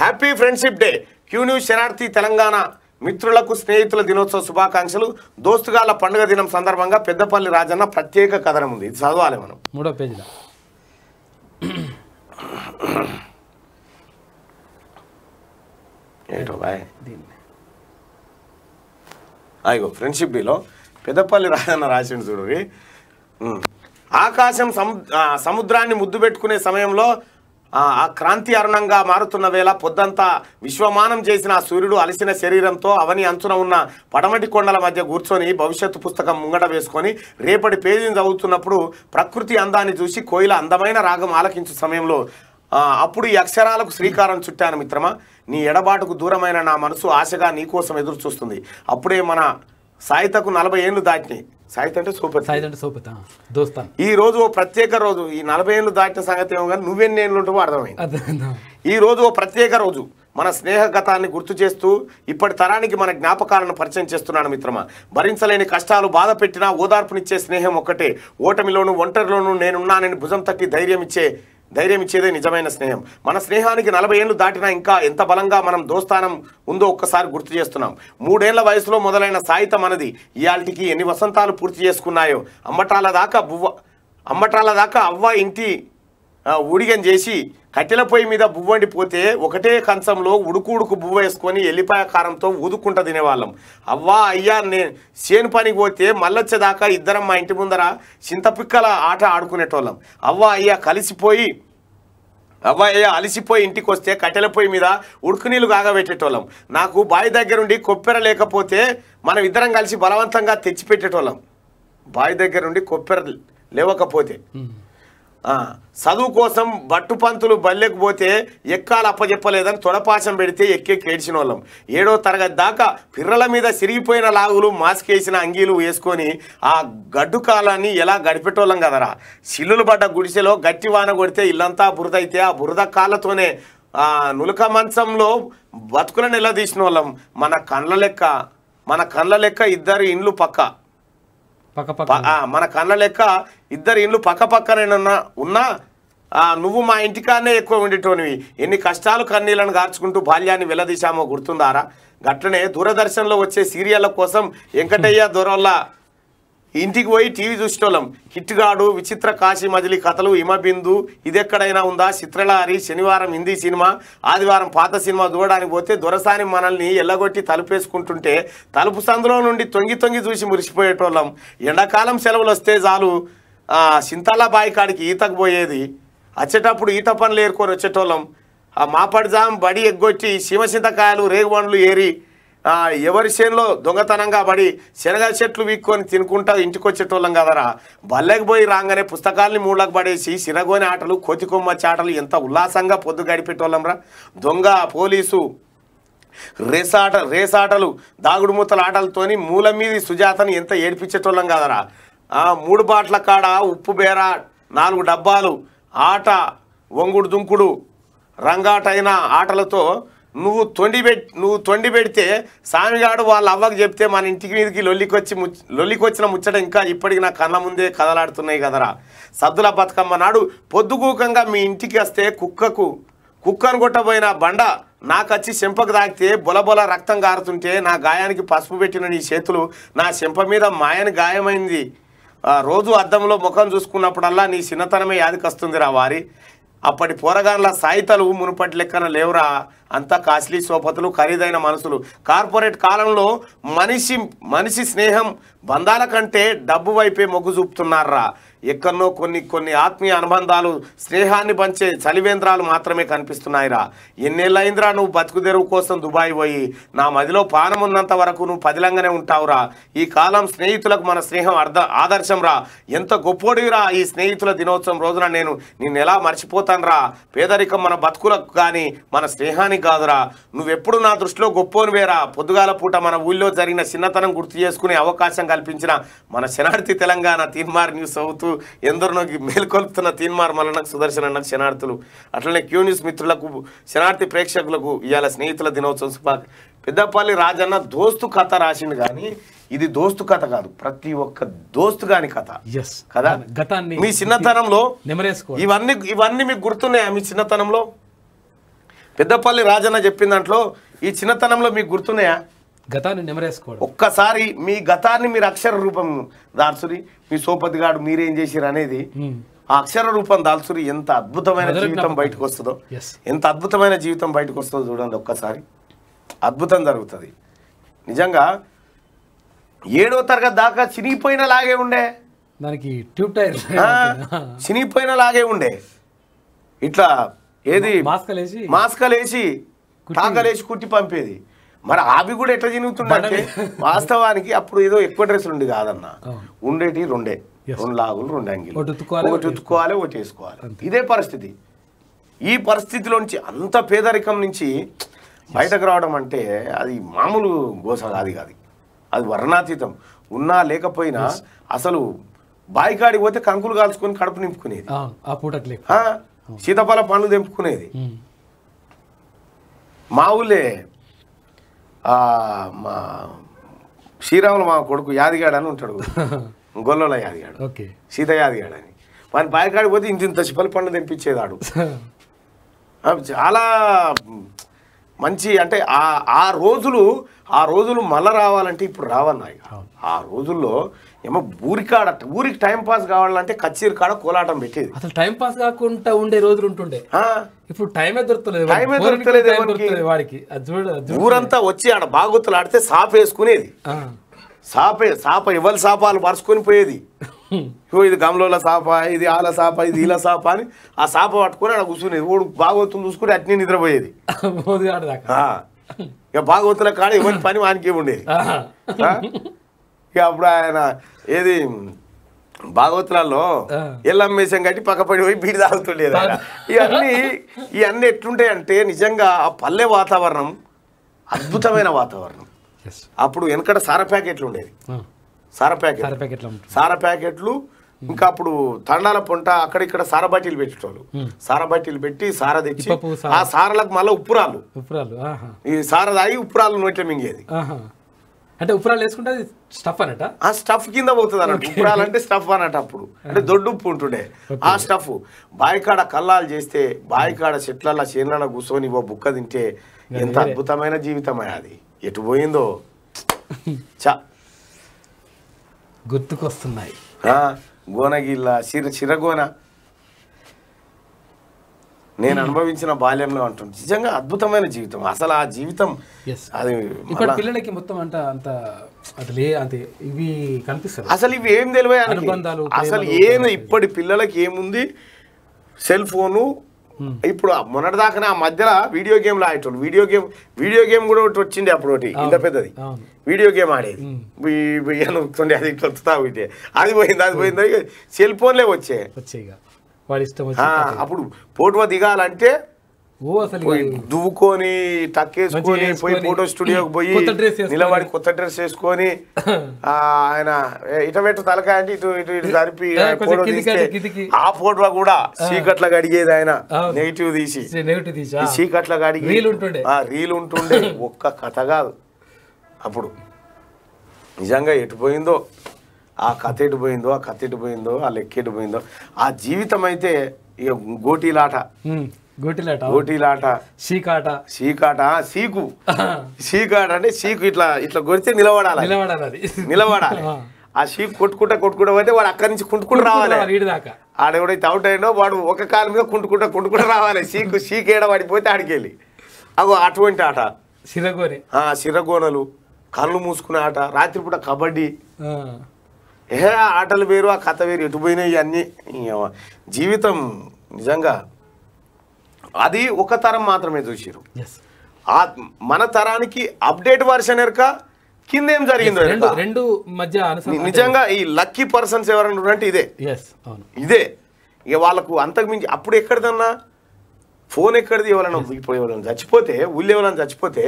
Happy friendship day Q news శనార్థి తెలంగాణ మిత్రులకు స్నేహితుల దినోత్సవ శుభాకాంక్షలు దోస్తుగాల పండుగ దినం సందర్భంగా పెద్దపల్లి రాజన్న ప్రత్యేక కథనం ఉంది ఇది చదవాలి మనం మూడో పేజీ అయ్యో ఫ్రెండ్షిప్ డేలో పెద్దపల్లి రాజన్న రాసిండు చూడవి ఆకాశం సముద్రాన్ని ముద్దు పెట్టుకునే సమయంలో ఆ క్రాంతి అరుణంగా మారుతున్న వేళ పొద్దంతా విశ్వమానం చేసిన సూర్యుడు అలసిన శరీరంతో అవని అంచున ఉన్న పడమటి కొండల మధ్య కూర్చొని భవిష్యత్తు పుస్తకం ముంగట వేసుకొని రేపటి పేజీని చదువుతున్నప్పుడు ప్రకృతి అందాన్ని చూసి కోయిల అందమైన రాగం ఆలకించు సమయంలో అప్పుడు ఈ అక్షరాలకు శ్రీకారం చుట్టాను మిత్రమా నీ ఎడబాటుకు దూరమైన నా మనసు ఆశగా నీకోసం ఎదురు చూస్తుంది అప్పుడే మన సాయితకు నలభై ఏళ్ళు దాటినాయి సాయిత అంటే సూపర్ సాయిత్ అంటే సూపర్ దోస్తా ఈ రోజు ఓ ప్రత్యేక రోజు ఈ నలభై ఏళ్ళు దాటిన సంగతి ఏమో కానీ నువ్వెన్ని ఏళ్ళు ఉంటావో అర్థమైంది ఈ రోజు ఓ ప్రత్యేక రోజు మన స్నేహగతాన్ని గుర్తు చేస్తూ ఇప్పటి తరానికి మన జ్ఞాపకాలను పరిచయం చేస్తున్నాను మిత్రమా భరించలేని కష్టాలు బాధ పెట్టినా ఓదార్పునిచ్చే స్నేహం ఒక్కటే ఓటమిలోను ఒంటరిలోనూ నేనున్నానని భుజం తట్టి ధైర్యం ఇచ్చే ధైర్యం ఇచ్చేదే నిజమైన స్నేహం మన స్నేహానికి నలభై ఏళ్ళు దాటినా ఇంకా ఎంత బలంగా మనం దోస్తానం ఉందో ఒక్కసారి గుర్తు చేస్తున్నాం మూడేళ్ల వయసులో మొదలైన సాయితం మనది ఇయాల్టికి ఎన్ని వసంతాలు పూర్తి చేసుకున్నాయో అమ్మటాల దాకా బువ్వ అమ్మటాల దాకా అవ్వ ఇంటి ఊడిగం చేసి కట్టెల పొయ్యి మీద బువ్వండిపోతే ఒకటే కంచంలో ఉడుకు ఉడుకు బువ్వ వేసుకొని ఎల్లిపాయ కారంతో ఊదుకుంట తినేవాళ్ళం అవ్వా అయ్యా నేను చేను పనికి పోతే మళ్ళొచ్చేదాకా ఇద్దరం మా ఇంటి ముందర చింతపిక్కల ఆట ఆడుకునేటోళ్ళం అవ్వా అయ్యా కలిసిపోయి అయ్యా అలిసిపోయి ఇంటికి వస్తే కట్టెల పొయ్యి మీద ఉడుకు నీళ్ళు కాగబెట్టేటోళ్ళం నాకు బావి దగ్గరుండి కొప్పెర లేకపోతే మనం ఇద్దరం కలిసి బలవంతంగా తెచ్చిపెట్టేటోళ్ళం బావి దగ్గరుండి కొప్పెర లేవకపోతే చదువు కోసం బట్టు పంతులు బల్లెకు పోతే ఎక్కాలు అప్పచెప్పలేదని తొడపాశం పెడితే ఎక్కే ఏడ్చిన వాళ్ళం ఏడో తరగతి దాకా పిర్రల మీద సిరిగిపోయిన లాగులు మాస్క్ వేసిన అంగీలు వేసుకొని ఆ గడ్డు కాలాన్ని ఎలా గడిపెట్టోళ్ళం కదరా సిల్లులు పడ్డ గుడిసెలో గట్టి వాన కొడితే ఇల్లంతా బురద అయితే ఆ బురద కాళ్ళతోనే నులక మంచంలో బతుకుల నిలదీసిన వాళ్ళం మన కండ్ల లెక్క మన కండ్ల లెక్క ఇద్దరు ఇండ్లు పక్క మన కళ్ళ లెక్క ఇద్దరు ఇండ్లు పక్క పక్కనేనన్నా ఉన్నా నువ్వు మా ఇంటికానే ఎక్కువ ఉండేటోనివి ఎన్ని కష్టాలు కన్నీళ్లను గార్చుకుంటూ బాల్యాన్ని వెళ్ళదీశామో గుర్తుందారా గట్లనే దూరదర్శన్లో వచ్చే సీరియళ్ల కోసం వెంకటయ్య దొరల్లా ఇంటికి పోయి టీవీ చూసేటోళ్ళం కిట్టుగాడు విచిత్ర కాశీ మజిలి కథలు హిమబిందు ఇదెక్కడైనా ఉందా చిత్రలహరి శనివారం హిందీ సినిమా ఆదివారం పాత సినిమా చూడడానికి పోతే దొరసాని మనల్ని ఎల్లగొట్టి తలుపేసుకుంటుంటే తలుపు సందులో నుండి తొంగి తొంగి చూసి మురిసిపోయేటోళ్ళం ఎండాకాలం సెలవులు వస్తే చాలు సింతాల బావి కాడికి ఈతకు పోయేది వచ్చేటప్పుడు ఈత పనులు ఏరుకొని వచ్చేటోళ్ళం ఆ మాపడిజాం బడి ఎగ్గొచ్చి సీమసింతకాయలు రేగుబండ్లు ఏరి ఎవరి చేనులో దొంగతనంగా పడి శనగ చెట్లు వీక్కొని తినుకుంటా ఇంటికి వచ్చేటోళ్ళం కదరా బల్లెకి పోయి రాగానే పుస్తకాలని మూడకు పడేసి శిరగోని ఆటలు కొమ్మచ్చి ఆటలు ఎంత ఉల్లాసంగా పొద్దు గడిపేటోళ్ళంరా దొంగ పోలీసు రేసాట రేసాటలు దాగుడుమూతల ఆటలతోని మూల మీద సుజాతని ఎంత ఏడిపించేటోళ్ళం కదరా మూడు బాట్ల కాడ ఉప్పు బేర నాలుగు డబ్బాలు ఆట వంగుడు దుంకుడు రంగాటైన ఆటలతో నువ్వు తొండి పెట్ నువ్వు తొండి పెడితే సామిగాడు వాళ్ళ అవ్వకు చెప్తే మన ఇంటికి మీదకి లొల్లికొచ్చి ముచ్చ లొల్లికొచ్చిన ముచ్చట ఇంకా ఇప్పటికి నా కన్న ముందే కదలాడుతున్నాయి కదరా సద్దుల బతుకమ్మ నాడు పొద్దుగూకంగా మీ ఇంటికి వస్తే కుక్కకు కుక్కను కొట్టబోయిన బండ నాకచ్చి చెంపకు తాకితే బొలబొల రక్తం కారుతుంటే నా గాయానికి పసుపు పెట్టిన నీ చేతులు నా చెంప మీద మాయని గాయమైంది రోజు అద్దంలో ముఖం చూసుకున్నప్పుడల్లా నీ చిన్నతనమే యాదికొస్తుంది రా వారి అప్పటి పోరగాళ్ళ సాయితలు మునుపటి లెక్కన లేవురా అంత కాస్ట్లీ సోఫతలు ఖరీదైన మనసులు కార్పొరేట్ కాలంలో మనిషి మనిషి స్నేహం బంధాల కంటే డబ్బు వైపే మొగ్గు చూపుతున్నారా ఎక్కడో కొన్ని కొన్ని ఆత్మీయ అనుబంధాలు స్నేహాన్ని పంచే చలివేంద్రాలు మాత్రమే కనిపిస్తున్నాయిరా ఎన్నేళ్ళైందిరా నువ్వు బతుకు తెరువు కోసం దుబాయ్ పోయి నా మదిలో పానం ఉన్నంత వరకు నువ్వు పదిలంగానే ఉంటావురా ఈ కాలం స్నేహితులకు మన స్నేహం అర్ధ రా ఎంత గొప్పోడివిరా ఈ స్నేహితుల దినోత్సవం రోజున నేను నిన్ను ఎలా మర్చిపోతానురా పేదరికం మన బతుకులకు కానీ మన స్నేహానికి గొప్పవాణ్ణి కాదురా నువ్వెప్పుడు నా దృష్టిలో గొప్పోని వేరా పొద్దుగాల పూట మన ఊళ్ళో జరిగిన చిన్నతనం గుర్తు చేసుకునే అవకాశం కల్పించిన మన శనార్థి తెలంగాణ తీన్మార్ న్యూస్ అవుతూ ఎందరినో మేల్కొల్పుతున్న తీన్మార్ మల్లనకు సుదర్శన్ అన్న శనార్థులు అట్లనే క్యూ న్యూస్ మిత్రులకు శనార్థి ప్రేక్షకులకు ఇవాళ స్నేహితుల దినోత్సవం శుభా పెద్దపల్లి రాజన్న దోస్తు కథ రాసిండు కానీ ఇది దోస్తు కథ కాదు ప్రతి ఒక్క దోస్తు గాని కథ కదా గతాన్ని మీ చిన్నతనంలో ఇవన్నీ ఇవన్నీ మీకు గుర్తున్నాయా మీ చిన్నతనంలో పెద్దపల్లి రాజన్న చెప్పిన దాంట్లో ఈ చిన్నతనంలో మీకు గుర్తున్నాయా గతాన్ని నెమరేసుకోవడం ఒక్కసారి మీ గతాన్ని మీరు అక్షర రూపం దాల్చురి మీ సోపతి గాడు మీరేం చేసిరు అనేది ఆ అక్షర రూపం దాల్చురి ఎంత అద్భుతమైన జీవితం బయటకు వస్తుందో ఎంత అద్భుతమైన జీవితం బయటకు వస్తుందో చూడండి ఒక్కసారి అద్భుతం జరుగుతుంది నిజంగా ఏడో తరగతి దాకా చినిగిపోయిన లాగే ఉండే దానికి ట్యూబ్ టైర్ చినిగిపోయిన లాగే ఉండే ఇట్లా ఏది మాస్కలేసి తాకలేసి కుట్టి పంపేది మరి అవి కూడా ఎట్లా జరుగుతుండే వాస్తవానికి అప్పుడు ఏదో ఎక్కువ డ్రెస్సులు ఉండి కాదన్న ఉండేటి రెండే రెండు లాగులు రెండు అంగిలు ఒకటి ఉతుక్కోవాలి ఒకటి వేసుకోవాలి ఇదే పరిస్థితి ఈ పరిస్థితిలోంచి అంత పేదరికం నుంచి బయటకు రావడం అంటే అది మామూలు గోస కాదు కాదు అది వర్ణాతీతం ఉన్నా లేకపోయినా అసలు బాయికాడికి పోతే కంకులు కాల్చుకొని కడుపు నింపుకునేది సీతాఫల పండ్లు తెంపుకునేది మా ఊళ్ళే మా శ్రీరాములు మా కొడుకు యాదిగాడు అని ఉంటాడు గొల్లోల యాదిగాడు సీత యాదిగాడు అని మన పాయకాడికి పోతే ఇంత ఇంత చిపల పండ్లు తెంపించేదాడు చాలా మంచి అంటే ఆ ఆ రోజులు ఆ రోజులు మళ్ళీ రావాలంటే ఇప్పుడు రావన్నా ఆ రోజుల్లో ఏమో ఊరికాడ ఊరికి టైం పాస్ కావాలంటే కచ్చీరి కాడ కోలాటం పెట్టేది అసలు టైం పాస్ కాకుండా ఉండే రోజులు ఉంటుండే ఇప్పుడు టైమే దొరుకుతలేదు టైమే దొరుకుతలేదు వాడికి ఊరంతా వచ్చి ఆడ బాగుతులు ఆడితే వేసుకునేది సాపే సాప ఇవ్వాలి సాపాలు పరుచుకొని పోయేది ఓ ఇది గమలోల సాప ఇది ఆల సాప ఇది ఇలా సాప అని ఆ సాప పట్టుకొని అక్కడ కూర్చునేది ఓడు భాగవతం చూసుకుని అట్నే నిద్రపోయేది ఇక భాగవతుల కాడ ఇవన్నీ పని వానికే ఉండేది ఇక అప్పుడు ఆయన ఏది భాగవతులలో మేసం కట్టి పక్కపడి పోయి బీడి తాగుతుండేది ఇవన్నీ ఇవన్నీ ఎట్లుంటాయి అంటే నిజంగా ఆ పల్లె వాతావరణం అద్భుతమైన వాతావరణం అప్పుడు వెనకట సార ప్యాకెట్లు ఉండేది సార ప్యాకెట్ ప్యాకెట్లు సార ప్యాకెట్లు ఇంకా అప్పుడు తండాల పొంట అక్కడిక్కడ సార బాటిల్ పెట్టేటోళ్ళు సార బాటిల్ పెట్టి సార తెచ్చి ఆ సారలకు మళ్ళీ ఉప్పురాలు ఉప్పురాలు ఈ సార దాగి ఉప్పురాలు నోట్ల మింగేది అంటే ఉప్పురాలు వేసుకుంటే స్టఫ్ అనట ఆ స్టఫ్ కింద పోతుంది అనట ఉప్పురాలు అంటే స్టఫ్ అనట అప్పుడు అంటే దొడ్డు ఉప్పు ఉంటుండే ఆ స్టఫ్ బాయికాడ కల్లాలు చేస్తే బాయికాడ చెట్లల్లో చేనులలో కూర్చొని ఓ బుక్క తింటే ఎంత అద్భుతమైన జీవితమే అది ఎటు పోయిందో చా గుర్తుకొస్తున్నాయి గోనగిల్ల చిర చిరగోన నేను hmm. అనుభవించిన బాల్యంలో అంటుంది నిజంగా అద్భుతమైన జీవితం అసలు ఆ జీవితం అది ఇప్పుడు పిల్లలకి మొత్తం అంట అంత అది లే అది ఇవి కనిపిస్తారు అసలు ఇవి ఏం తెలియ అనుబంధాలు అసలు ఏం ఇప్పటి పిల్లలకి ఏముంది సెల్ ఫోను ఇప్పుడు మొన్నటిదాకా ఆ మధ్యలో వీడియో గేమ్లు ఆడేటోళ్ళు వీడియో గేమ్ వీడియో గేమ్ కూడా ఒకటి వచ్చింది అప్పుడు ఒకటి ఇంత పెద్దది వీడియో గేమ్ ఆడేది అది ఇట్లా వస్తా అది పోయింది అది పోయింది సెల్ ఫోన్లే వచ్చాయి అప్పుడు ఫోటో దిగాలంటే దువ్వుకొని టక్కేసుకొని పోయి ఫోటో స్టూడియోకి పోయి నిలబడి కొత్త డ్రెస్ వేసుకొని ఆయన ఇటవెట్టు తలకాయ అంటే ఇటు ఇటు ఇటు జరిపి ఫోటో తీస్తే ఆ ఫోటో కూడా చీకట్లకు అడిగేది ఆయన నెగిటివ్ తీసి చీకట్లకు అడిగి రీల్ ఉంటుండే ఒక్క కథ కాదు అప్పుడు నిజంగా ఎటుపోయిందో ఆ కథ ఎటుపోయిందో ఆ కథ ఎటుపోయిందో ఆ లెక్క ఎటుపోయిందో ఆ జీవితం అయితే ఇక గోటీలాట గోటిలాట సీకాట సీకాట సీకు సీకాట అంటే సీకు ఇట్లా ఇట్లా కొడితే నిలబడాలి నిలబడాలి ఆ షీప్ కొట్టుకుంటా కొట్టుకుంటా పోతే వాడు అక్కడి నుంచి కుంటుకుంటూ రావాలి ఆడ ఎవడైతే అవుట్ అయినో వాడు ఒక కాలు మీద కుంటుకుంటా కుంటుకుంటూ రావాలి సీకు సీకేడ పడిపోతే ఆడికెళ్ళి అగో అటువంటి ఆట ఆ సిరగోనలు కళ్ళు మూసుకునే ఆట రాత్రిపూట కబడ్డీ ఏ ఆటలు వేరు ఆ కథ వేరు ఎటుపోయినాయి అన్నీ జీవితం నిజంగా అది ఒక తరం మాత్రమే ఆ మన తరానికి అప్డేట్ వర్షన్ ఎరక కింద ఏం జరిగిందో రెండు మధ్య నిజంగా ఈ లక్కీ పర్సన్స్ ఎవరైనా ఇదే ఇదే ఇక వాళ్ళకు అంతకుమించి అప్పుడు ఎక్కడిదన్నా ఫోన్ ఎక్కడిది ఎవరైనా ఎవరైనా చచ్చిపోతే ఊళ్ళో ఎవరైనా చచ్చిపోతే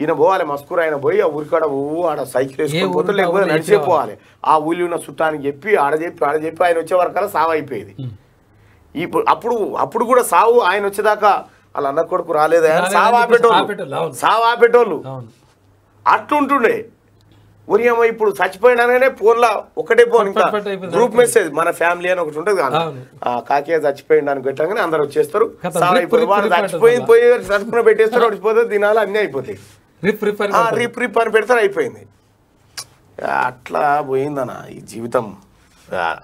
ఈయన పోవాలి మస్కూర్ ఆయన పోయి ఆ ఊరికాడ ఊ ఆడ సైకిల్ వేసుకుపోతే లేకపోతే నడిచే పోవాలి ఆ ఊళ్ళో ఉన్న చుట్టానికి చెప్పి ఆడ చెప్పి ఆడ చెప్పి ఆయన వచ్చే వరకల్లా సావైపోయేది hmm. ఇప్పుడు అప్పుడు అప్పుడు కూడా సావు ఆయన వచ్చేదాకా వాళ్ళ అన్న కొడుకు రాలేదా సావు ఆపేటోళ్ళు సావు ఆపేటోళ్ళు అట్లుంటుండే ఉరియమ్మ ఇప్పుడు చచ్చిపోయినానే ఫోన్లో ఒకటే ఫోన్ ఇంకా గ్రూప్ మెసేజ్ మన ఫ్యామిలీ అని ఒకటి ఉంటుంది కానీ కాకీయ చచ్చిపోయింది అని పెట్టగానే అందరు వచ్చేస్తారు వాడు చచ్చిపోయి పోయి చచ్చిపోయిన పెట్టేస్తారు అడిచిపోతే దినాలు అన్నీ అయిపోతాయి రిప్ రిప్ అని పెడతారు అయిపోయింది అట్లా పోయిందన్న ఈ జీవితం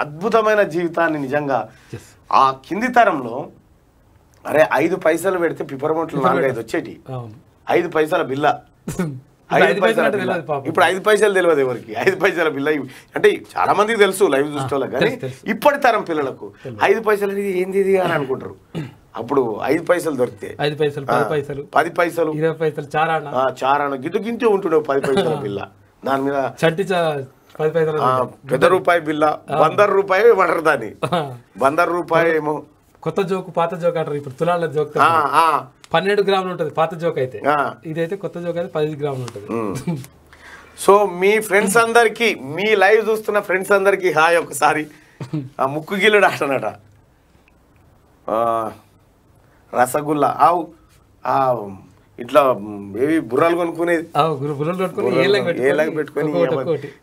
అద్భుతమైన జీవితాన్ని నిజంగా ఆ కింది తరంలో అరే ఐదు పైసలు పెడితే పిపరమోట్లు నాలుగైదు వచ్చేటి ఐదు పైసల బిల్ల ఐదు పైసల ఇప్పుడు ఐదు పైసలు తెలియదు ఎవరికి ఐదు పైసల బిల్ల అంటే చాలా మందికి తెలుసు లైవ్ చూసే కానీ ఇప్పటి తరం పిల్లలకు ఐదు పైసలు అనేది ఏంది ఇది అని అనుకుంటారు అప్పుడు ఐదు పైసలు దొరికితే ఐదు పైసలు పది పైసలు పది పైసలు ఇరవై పైసలు చారాణ చారాణ గిడ్డు గింటే ఉంటుండే పది పైసల పిల్ల దాని మీద చట్టి పెద్ద రూపాయి బిల్ల వంద రూపాయి వండరు దాన్ని వంద రూపాయి ఏమో కొత్త జోకు పాత జోక్ అంటారు ఇప్పుడు తులాల జోక్ పన్నెండు గ్రాములు ఉంటుంది పాత జోక్ అయితే ఇదైతే కొత్త జోక్ అయితే పదిహేను గ్రాములు ఉంటుంది సో మీ ఫ్రెండ్స్ అందరికి మీ లైవ్ చూస్తున్న ఫ్రెండ్స్ అందరికి హాయ్ ఒకసారి ఆ ముక్కు గిల్లుడు ఆటనట రసగుల్లా ఆవు ఇట్లా ఏవి బుర్రలు కొనుక్కునేది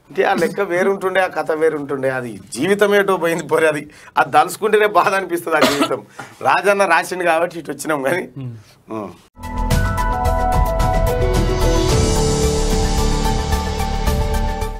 అంటే ఆ లెక్క వేరుంటుండే ఆ కథ వేరుంటుండే అది జీవితం ఏటో పోయింది పోరే అది అది దలుసుకుంటేనే బాధ అనిపిస్తుంది ఆ జీవితం రాజన్న రాసిండు కాబట్టి ఇటు వచ్చినాం కానీ